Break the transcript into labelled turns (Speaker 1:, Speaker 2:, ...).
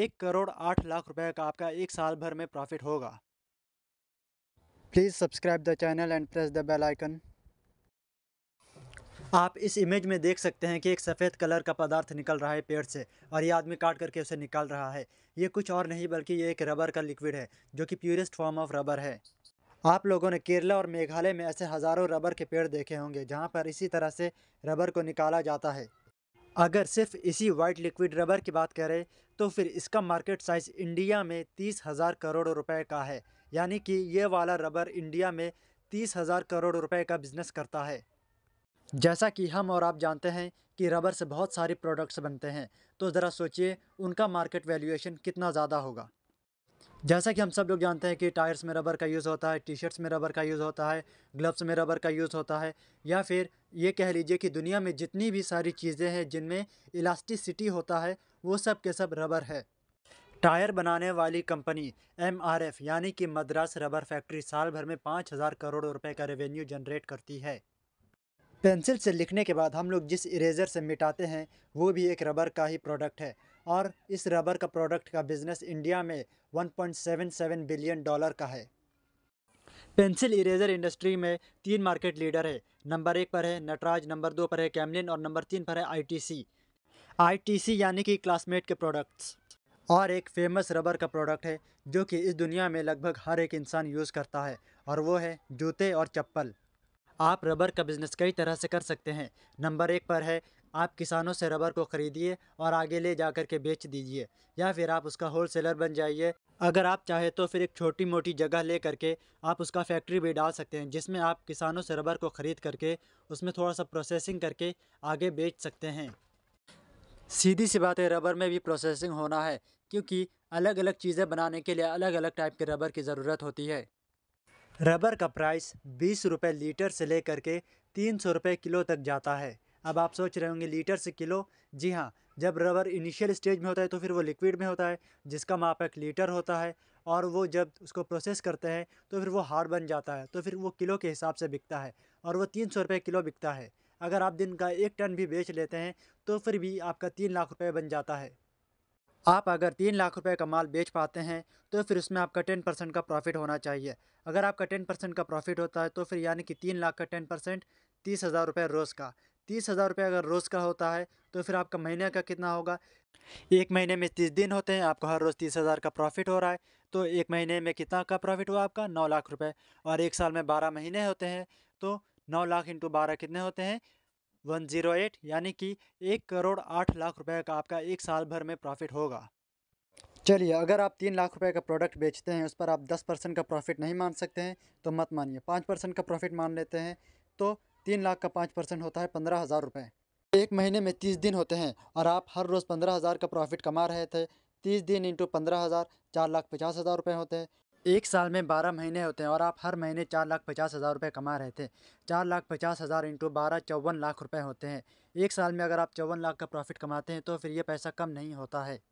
Speaker 1: एक करोड़ आठ लाख रुपए का आपका एक साल भर में प्रॉफिट होगा please subscribe the channel and press the bell icon आप इस इमेज में देख सकते हैं कि एक सफ़ेद कलर का पदार्थ निकल रहा है पेड़ से और ये आदमी काट करके उसे निकाल रहा है ये कुछ और नहीं बल्कि ये एक रबर का लिक्विड है जो कि प्योरेस्ट फॉर्म ऑफ रबर है आप लोगों ने केरला और मेघालय में ऐसे हज़ारों रबर के पेड़ देखे होंगे जहाँ पर इसी तरह से रबर को निकाला जाता है अगर सिर्फ इसी वाइट लिक्विड रबर की बात करें तो फिर इसका मार्केट साइज़ इंडिया में तीस हज़ार करोड़ रुपए का है यानी कि ये वाला रबर इंडिया में तीस हज़ार करोड़ रुपए का बिज़नेस करता है जैसा कि हम और आप जानते हैं कि रबर से बहुत सारे प्रोडक्ट्स बनते हैं तो ज़रा सोचिए उनका मार्केट वैल्यूएशन कितना ज़्यादा होगा जैसा कि हम सब लोग जानते हैं कि टायर्स में रबर का यूज़ होता है टी शर्ट्स में रबर का यूज़ होता है ग्लव्स में रबर का यूज़ होता है या फिर ये कह लीजिए कि दुनिया में जितनी भी सारी चीज़ें हैं जिनमें इलास्टिसिटी होता है वो सब के सब रबर है टायर बनाने वाली कंपनी एफ़ यानी कि मद्रास रबर फैक्ट्री साल भर में पाँच हज़ार करोड़ रुपये का रेवेन्यू जनरेट करती है पेंसिल से लिखने के बाद हम लोग जिस इरेज़र से मिटाते हैं वो भी एक रबर का ही प्रोडक्ट है और इस रबर का प्रोडक्ट का बिज़नेस इंडिया में 1.77 बिलियन डॉलर का है पेंसिल इरेज़र इंडस्ट्री में तीन मार्केट लीडर है नंबर एक पर है नटराज नंबर दो पर है कैमलिन और नंबर तीन पर है आईटीसी आईटीसी यानी कि क्लासमेट के प्रोडक्ट्स और एक फेमस रबर का प्रोडक्ट है जो कि इस दुनिया में लगभग हर एक इंसान यूज़ करता है और वो है जूते और चप्पल आप रबर का बिज़नेस कई तरह से कर सकते हैं नंबर एक पर है आप किसानों से रबर को ख़रीदिए और आगे ले जा कर के बेच दीजिए या फिर आप उसका होल सेलर बन जाइए अगर आप चाहे तो फिर एक छोटी मोटी जगह ले करके आप उसका फैक्ट्री भी डाल सकते हैं जिसमें आप किसानों से रबर को ख़रीद करके उसमें थोड़ा सा प्रोसेसिंग करके आगे बेच सकते हैं सीधी सी बात है रबर में भी प्रोसेसिंग होना है क्योंकि अलग अलग चीज़ें बनाने के लिए अलग अलग टाइप के रबर की ज़रूरत होती है रबर का प्राइस बीस रुपये लीटर से लेकर के तीन सौ रुपये किलो तक जाता है अब आप सोच रहे होंगे लीटर से किलो जी हाँ जब रबर इनिशियल स्टेज में होता है तो फिर वो लिक्विड में होता है जिसका माप एक लीटर होता है और वो जब उसको प्रोसेस करते हैं तो फिर वो हार्ड बन जाता है तो फिर वो किलो के हिसाब से बिकता है और वो तीन सौ रुपये किलो बिकता है अगर आप दिन का एक टन भी बेच लेते हैं तो फिर भी आपका तीन लाख रुपये बन जाता है आप अगर तीन लाख रुपए का माल बेच पाते हैं तो फिर उसमें आपका टेन परसेंट का प्रॉफिट होना चाहिए अगर आपका टेन परसेंट का प्रॉफिट होता है तो फिर यानी कि तीन लाख का टेन परसेंट तीस हज़ार रुपये रोज़ का तीस हज़ार रुपये अगर रोज़ का होता है तो फिर आपका महीने का कितना होगा एक महीने में तीस दिन होते हैं आपको हर रोज़ तीस हज़ार का प्रॉफिट हो रहा है तो एक महीने में कितना का प्रॉफिट हुआ आपका नौ लाख रुपये और एक साल में बारह महीने होते हैं तो नौ लाख इंटू बारह कितने होते हैं वन जीरो एट यानी कि एक करोड़ आठ लाख रुपए का आपका एक साल भर में प्रॉफिट होगा चलिए अगर आप तीन लाख रुपए का प्रोडक्ट बेचते हैं उस पर आप दस परसेंट का प्रॉफिट नहीं मान सकते हैं तो मत मानिए पाँच परसेंट का प्रॉफिट मान लेते हैं तो तीन लाख का पाँच परसेंट होता है पंद्रह हज़ार रुपये एक महीने में तीस दिन होते हैं और आप हर रोज़ पंद्रह हज़ार का प्रॉफिट कमा रहे थे तीस दिन इंटू पंद्रह हज़ार चार लाख पचास हज़ार रुपये होते हैं एक साल में बारह महीने होते हैं और आप हर महीने चार लाख पचास हज़ार रुपये कमा रहे थे चार लाख पचास हज़ार इंटू बारह चौवन लाख रुपए होते हैं एक साल में अगर आप चौवन लाख का प्रॉफिट कमाते हैं तो फिर ये पैसा कम नहीं होता है